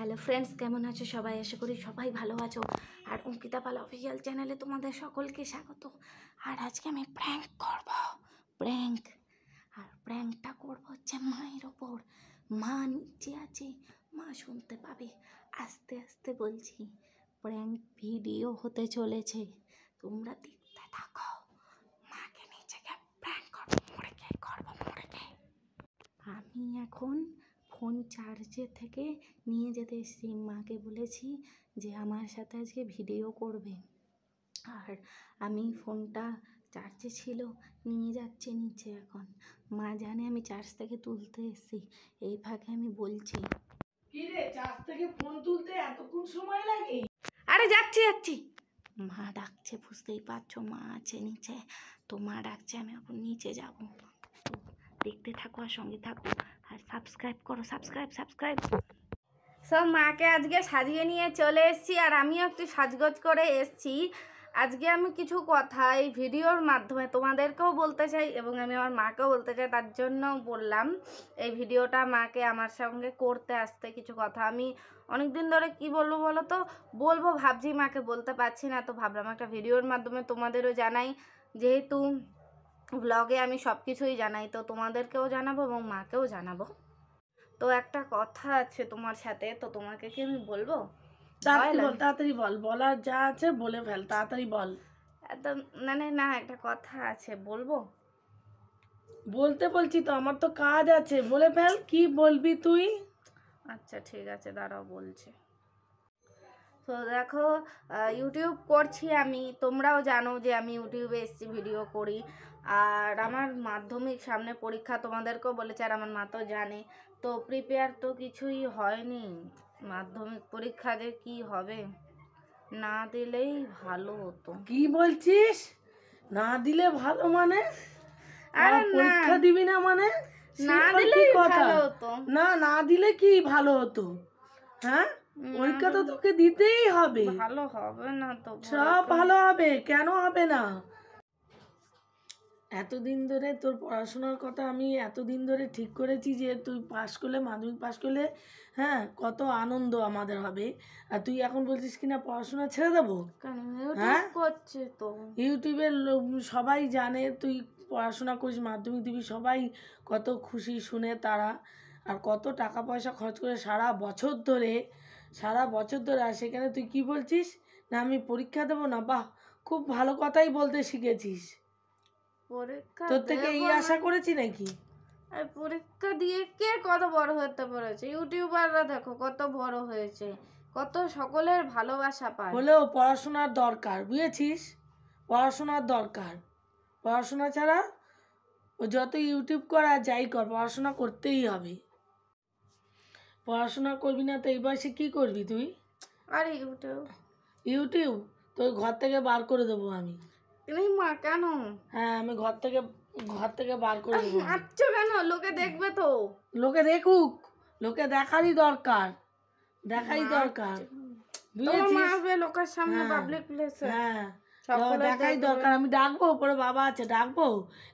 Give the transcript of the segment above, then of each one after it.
Hello friends কেমন আছো সবাই আশা করি সবাই ভালো আছো আর অঙ্কিতা পাল অফিসিয়াল চ্যানেলে তোমাদের সকলকে স্বাগত আর আজকে আমি প্র্যাঙ্ক করব প্র্যাঙ্ক আর প্র্যাঙ্কটা করব হচ্ছে মায়ের ওপর মা নিচে আছে মা শুনতে পাবে আস্তে আস্তে বলছি প্র্যাঙ্ক ভিডিও হতে চলেছে তোমরা দেখতে থাকো মাকে নিচে প্র্যাঙ্ক করবো মরে করবো মরে আমি এখন ফোন চার্জে থেকে নিয়ে যেতে এসেছি মাকে বলেছি যে আমার সাথে আজকে ভিডিও করবে আর আমি ফোনটা চার্জে ছিল নিয়ে যাচ্ছে নিচে এখন মা জানে আমি চার্জ থেকে তুলতে এসেছি এই ফাঁকে আমি বলছি চার্জ থেকে আরে যাচ্ছি যাচ্ছি মা ডাকছে বুঝতেই পারছো মা আছে নিচে তো মা ডাকছে আমি এখন নিচে যাবো দেখতে থাকো আর সঙ্গে থাকো সাবস্ক্রাইব করো সাবস্ক্রাইব সাবস্ক্রাইব সব মাকে আজকে সাজিয়ে নিয়ে চলে এসেছি আর আমিও একটু সাজগোজ করে এসেছি আজকে আমি কিছু কথা এই ভিডিওর মাধ্যমে তোমাদেরকেও বলতে চাই এবং আমি আমার মাকেও বলতে চাই তার জন্য বললাম এই ভিডিওটা মাকে আমার সঙ্গে করতে আসতে কিছু কথা আমি অনেক দিন ধরে কি বলবো বলো তো বলবো ভাবছি মাকে বলতে পারছি না তো ভাবলাম একটা ভিডিওর মাধ্যমে তোমাদেরও জানাই যেহেতু ব্লগে আমি সব কিছুই জানাই তো তোমাদেরকেও জানাবো এবং মাকেও জানাবো তো একটা কথা আছে তোমার সাথে তো তোমাকে কি আমি বলবো তাড়াতাড়ি বল বলার যা আছে বলে ফেল তাড়াতাড়ি বল একদম মানে না একটা কথা আছে বলবো বলতে বলছি তো আমার তো কাজ আছে বলে ফেল কি বলবি তুই আচ্ছা ঠিক আছে দাঁড়াও বলছে তো দেখো ইউটিউব করছি আমি তোমরাও জানো যে আমি ইউটিউবে এসছি ভিডিও করি আর আমার মাধ্যমিক সামনে পরীক্ষা তোমাদেরকেও বলেছে আর আমার মা তো জানে তো প্রিপেয়ার তো কিছুই হয়নি মাধ্যমিক পরীক্ষা যে কী হবে না দিলেই ভালো হতো কি বলছিস না দিলে ভালো মানে আর পরীক্ষা দিবি না মানে না দিলে কথা হতো না না দিলে কি ভালো হতো হ্যাঁ পরীক্ষা তো তোকে দিতেই হবে ভালো হবে না তো সব ভালো হবে কেন হবে না এতদিন ধরে তোর পড়াশোনার কথা আমি এতদিন ধরে ঠিক করেছি যে তুই পাশ করলে মাধ্যমিক পাশ করলে হ্যাঁ কত আনন্দ আমাদের হবে আর তুই এখন বলছিস কিনা পড়াশোনা ছেড়ে দেবো হ্যাঁ করছে তো ইউটিউবের সবাই জানে তুই পড়াশোনা করিস মাধ্যমিক দিবি সবাই কত খুশি শুনে তারা আর কত টাকা পয়সা খরচ করে সারা বছর ধরে সারা বছর ধরে আর সেখানে তুই কি বলছিস না আমি পরীক্ষা দেবো না বাহ খুব ভালো কথাই বলতে শিখেছিস তোর থেকে এই আশা করেছি নাকি আর পরীক্ষা দিয়ে কে কত বড় হতে পারে ইউটিউবাররা দেখো কত বড় হয়েছে কত সকলের ভালোবাসা পায় হলেও পড়াশোনার দরকার বুঝেছিস পড়াশোনার দরকার পড়াশোনা ছাড়া ও যত ইউটিউব করা যাই কর পড়াশোনা করতেই হবে পড়াশোনা করবি না তো এই বয়সে কী করবি তুই আর ইউটিউব ইউটিউব তোর ঘর থেকে বার করে দেবো আমি মা কেন হ্যাঁ আমি ঘর থেকে ঘর থেকে বার করে দেবো মারছো কেন লোকে দেখবে তো লোকে দেখুক লোকে দেখারই দরকার দেখাই দরকার লোকের সামনে পাবলিক প্লেসে হ্যাঁ, হ্যাঁ। দেখাই দরকার আমি ডাকবো পরে বাবা আছে ডাকবো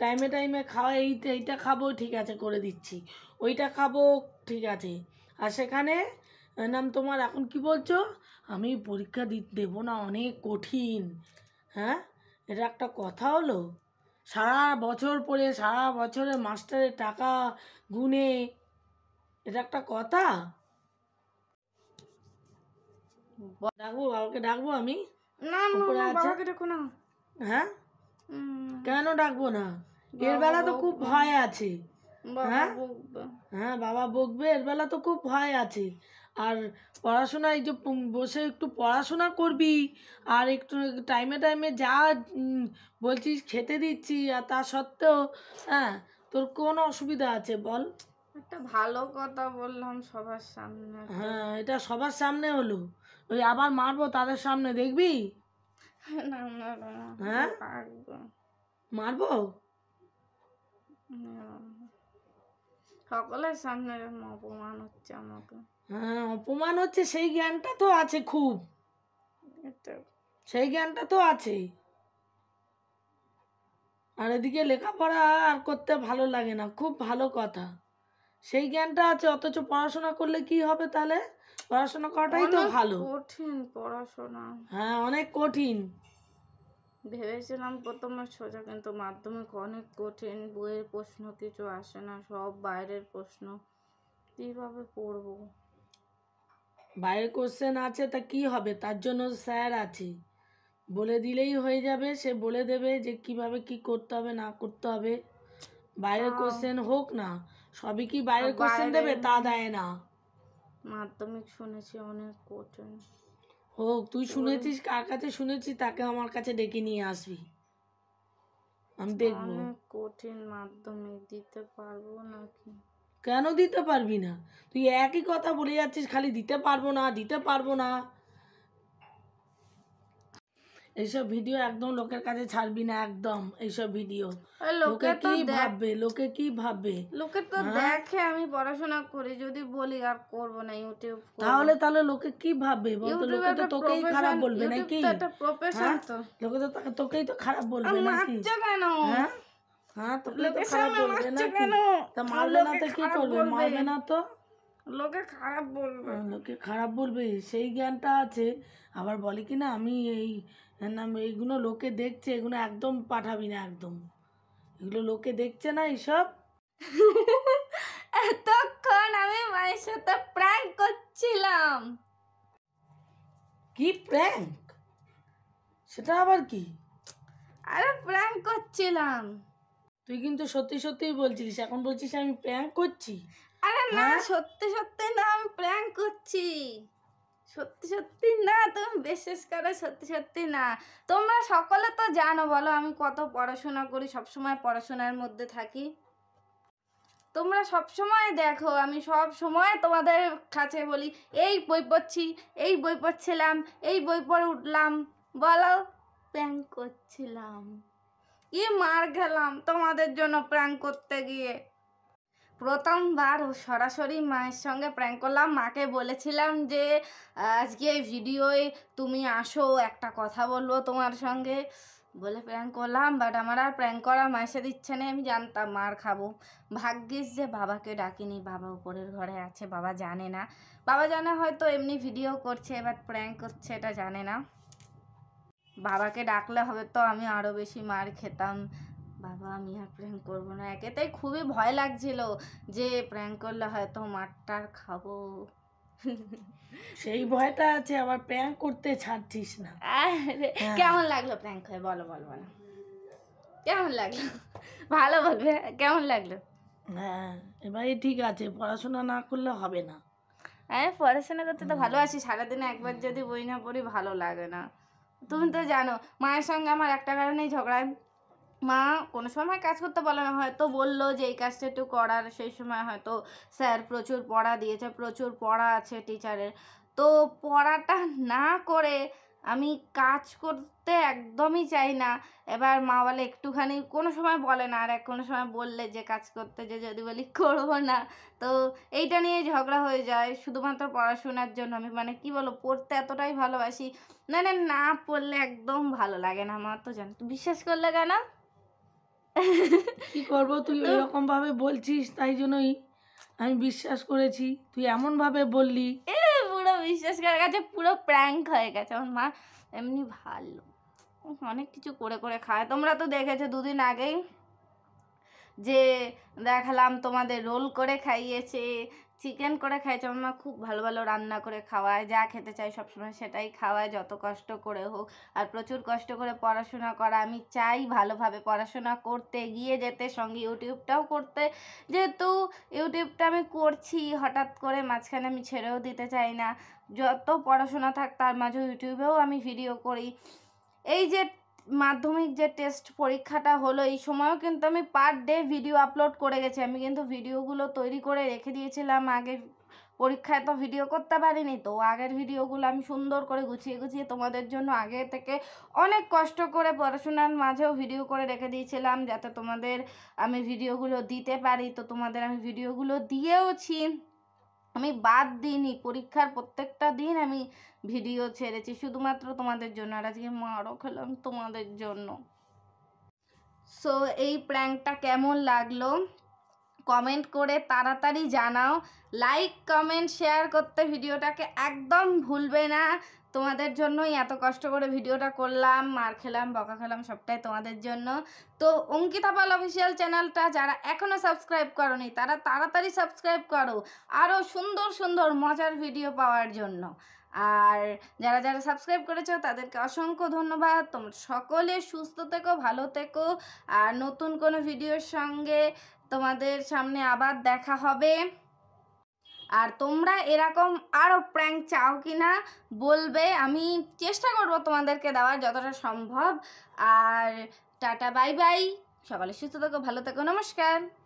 টাইমে টাইমে খাওয়া এইটা এইটা খাবো ঠিক আছে করে দিচ্ছি ওইটা খাবো ঠিক আছে আর সেখানে নাম তোমার এখন কি বলছো আমি পরীক্ষা দি দেবো না অনেক কঠিন হ্যাঁ এটা একটা কথা হলো সারা বছর পরে সারা বছরে মাস্টারের টাকা গুনে এটা একটা কথা ডাকবো বাবাকে ডাকবো আমি হ্যাঁ কেন ডাকবো না এর বেলা তো খুব ভয় আছে হ্যাঁ হ্যাঁ বাবা বকবে এর বেলা তো খুব ভয় আছে আর পড়াশোনায় যে বসে একটু পড়াশোনা করবি আর একটু টাইমে টাইমে যা বলছিস খেতে দিচ্ছি আর তা সত্ত্বেও হ্যাঁ তোর কোনো অসুবিধা আছে বল একটা ভালো কথা বললাম সবার সামনে হ্যাঁ এটা সবার সামনে হলো ওই আবার মারবো তাদের সামনে দেখবি হ্যাঁ মারবো সকলের সামনে অপমান হচ্ছে আমাকে হ্যাঁ অপমান হচ্ছে সেই জ্ঞানটা তো আছে খুব সেই জ্ঞানটা তো আছে আর এদিকে লেখাপড়া আর করতে ভালো লাগে না খুব ভালো কথা সেই জ্ঞানটা আছে অথচ পড়াশোনা করলে কি হবে তাহলে পড়াশোনা করাটাই তো ভালো কঠিন পড়াশোনা হ্যাঁ অনেক কঠিন ভেবেছিলাম প্রথমে সোজা কিন্তু মাধ্যমিক অনেক কঠিন বইয়ের প্রশ্ন কিছু আসে না সব বাইরের প্রশ্ন কীভাবে পড়ব বাইরের কোশ্চেন আছে তা কি হবে তার জন্য স্যার আছে বলে দিলেই হয়ে যাবে সে বলে দেবে যে কিভাবে কি করতে হবে না করতে হবে বাইরের কোশ্চেন হোক না সবই কি বাইরের কোশ্চেন দেবে তা দেয় না মাধ্যমিক শুনেছি অনেক কঠিন হোক তুই শুনেছিস কার কাছে শুনেছিস তাকে আমার কাছে ডেকে নিয়ে আসবি আমি দেখবো কঠিন মাধ্যমে দিতে পারবো নাকি কেন দিতে পারবি না তুই একই কথা বলে যাচ্ছিস খালি দিতে পারবো না দিতে পারবো না এইসব ভিডিও একদম লোকের কাছে ছাড়বি না একদম এইসব ভিডিও লোকে কি ভাববে লোকে কি ভাববে লোকে তো হ্যাঁ? দেখে আমি পড়াশোনা করি যদি বলি আর করব না ইউটিউব তাহলে তাহলে লোকে কি ভাববে লোকে তো তোকেই খারাপ বলবে নাকি তো প্রফেশন হ্যাঁ? তো লোকে তো তোকেই তো খারাপ বলবে হ্যাঁ? নাকি কেন হ্যাঁ তোকে তো খারাপ বলবে নাকি তা মারবে না তো কি করবে মারবে না তো লোকে খারাপ বলবে লোকে খারাপ বলবে সেই জ্ঞানটা আছে আবার বলে কি না আমি এই হ্যাঁ, না এইগুলো লোকে দেখছে এগুলো একদম পাঠাবি না একদম এগুলো লোকে দেখছে না এইসব এতক্ষণ আমি মায়ের সাথে প্র্যাঙ্ক করছিলাম কি প্র্যাঙ্ক সেটা আবার কি আরে প্র্যাঙ্ক করছিলাম তুই কিন্তু সত্যি সত্যিই বলছিস এখন বলছিস আমি প্র্যাঙ্ক করছি আরে না হ্যাঁ? সত্যি সত্যি না আমি প্র্যাঙ্ক করছি সত্যি সত্যি না তুমি বিশ্বাস করো সত্যি সত্যি না তোমরা সকলে তো জানো বলো আমি কত পড়াশোনা করি সবসময় পড়াশোনার মধ্যে থাকি তোমরা সব সময় দেখো আমি সব সময় তোমাদের কাছে বলি এই বই পড়ছি এই বই পড়ছিলাম এই বই পড়ে উঠলাম বলো প্যাং করছিলাম কি মার খেলাম তোমাদের জন্য প্র্যাঙ্ক করতে গিয়ে প্রথমবার সরাসরি মায়ের সঙ্গে প্র্যাঙ্ক করলাম মাকে বলেছিলাম যে আজকে এই ভিডিওয়ে তুমি আসো একটা কথা বলবো তোমার সঙ্গে বলে প্র্যাঙ্ক করলাম বাট আমার আর প্র্যাঙ্ক করা মায়ের সাথে ইচ্ছে নেই আমি জানতাম মার খাবো ভাগ্যিস যে বাবাকে ডাকিনি বাবা উপরের ঘরে আছে বাবা জানে না বাবা জানে হয়তো এমনি ভিডিও করছে এবার প্র্যাঙ্ক করছে এটা জানে না বাবাকে ডাকলে হবে তো আমি আরও বেশি মার খেতাম বাবা আমি আর প্র্যাঙ্ক করবো না একেতেই খুবই ভয় লাগছিল যে প্র্যাঙ্ক করলে হয়তো মারটার খাবো সেই ভয়টা আছে আবার প্র্যাঙ্ক করতে ছাড়ছিস না হ্যাঁ। কেমন লাগলো প্র্যাঙ্ক হয়ে বলো বলো বলো কেমন লাগলো ভালো বলবে কেমন লাগলো হ্যাঁ এবারে ঠিক আছে পড়াশোনা না করলে হবে না হ্যাঁ পড়াশোনা করতে তো ভালো আছি সারাদিনে একবার যদি বই না পড়ি ভালো লাগে না তুমি তো জানো মায়ের সঙ্গে আমার একটা কারণেই ঝগড়া মা কোনো সময় কাজ করতে বলে না হয়তো বললো যে এই কাজটা একটু করার সেই সময় হয়তো স্যার প্রচুর পড়া দিয়েছে প্রচুর পড়া আছে টিচারের তো পড়াটা না করে আমি কাজ করতে একদমই চাই না এবার মা বলে একটুখানি কোনো সময় বলে না আর এক কোনো সময় বললে যে কাজ করতে যে যদি বলি করবো না তো এইটা নিয়ে ঝগড়া হয়ে যায় শুধুমাত্র পড়াশোনার জন্য আমি মানে কি বলো পড়তে এতটাই ভালোবাসি না না না পড়লে একদম ভালো লাগে না আমার তো জানো বিশ্বাস করলে কেন কি করবো তুই এরকম ভাবে বলছিস তাই জন্যই আমি বিশ্বাস করেছি তুই এমন ভাবে বললি এ পুরো বিশ্বাস করার কাছে পুরো প্র্যাঙ্ক হয়ে গেছে আমার মা এমনি ভালো অনেক কিছু করে করে খায় তোমরা তো দেখেছো দুদিন আগেই যে দেখালাম তোমাদের রোল করে খাইয়েছে চিকেন করে খাইছে আমার মা খুব ভালো ভালো রান্না করে খাওয়ায় যা খেতে চাই সবসময় সেটাই খাওয়ায় যত কষ্ট করে হোক আর প্রচুর কষ্ট করে পড়াশোনা করা আমি চাই ভালোভাবে পড়াশোনা করতে এগিয়ে যেতে সঙ্গে ইউটিউবটাও করতে যেহেতু ইউটিউবটা আমি করছি হঠাৎ করে মাঝখানে আমি ছেড়েও দিতে চাই না যত পড়াশোনা থাক তার মাঝে ইউটিউবেও আমি ভিডিও করি এই যে মাধ্যমিক যে টেস্ট পরীক্ষাটা হলো এই সময়ও কিন্তু আমি পার ডে ভিডিও আপলোড করে গেছি আমি কিন্তু ভিডিওগুলো তৈরি করে রেখে দিয়েছিলাম আগে পরীক্ষায় তো ভিডিও করতে পারিনি তো আগের ভিডিওগুলো আমি সুন্দর করে গুছিয়ে গুছিয়ে তোমাদের জন্য আগে থেকে অনেক কষ্ট করে পড়াশোনার মাঝেও ভিডিও করে রেখে দিয়েছিলাম যাতে তোমাদের আমি ভিডিওগুলো দিতে পারি তো তোমাদের আমি ভিডিওগুলো দিয়েওছি আমি বাদ দিইনি পরীক্ষার প্রত্যেকটা দিন আমি ভিডিও ছেড়েছি শুধুমাত্র তোমাদের জন্য আর আজকে মারও খেলাম তোমাদের জন্য সো এই প্র্যাঙ্কটা কেমন লাগলো কমেন্ট করে তাড়াতাড়ি জানাও লাইক কমেন্ট শেয়ার করতে ভিডিওটাকে একদম ভুলবে না তোমাদের জন্যই এত কষ্ট করে ভিডিওটা করলাম মার খেলাম বকা খেলাম সবটাই তোমাদের জন্য তো অঙ্কিতা পাল অফিসিয়াল চ্যানেলটা যারা এখনও সাবস্ক্রাইব করনি তারা তাড়াতাড়ি সাবস্ক্রাইব করো আরও সুন্দর সুন্দর মজার ভিডিও পাওয়ার জন্য আর যারা যারা সাবস্ক্রাইব করেছো তাদেরকে অসংখ্য ধন্যবাদ তোমার সকলে সুস্থ থেকো ভালো থেকো আর নতুন কোনো ভিডিওর সঙ্গে তোমাদের সামনে আবার দেখা হবে আর তোমরা এরকম আরও প্র্যাঙ্ক চাও কি না বলবে আমি চেষ্টা করব তোমাদেরকে দেওয়ার যতটা সম্ভব আর টাটা বাই বাই সকালে সুস্থ থেকো ভালো থেকো নমস্কার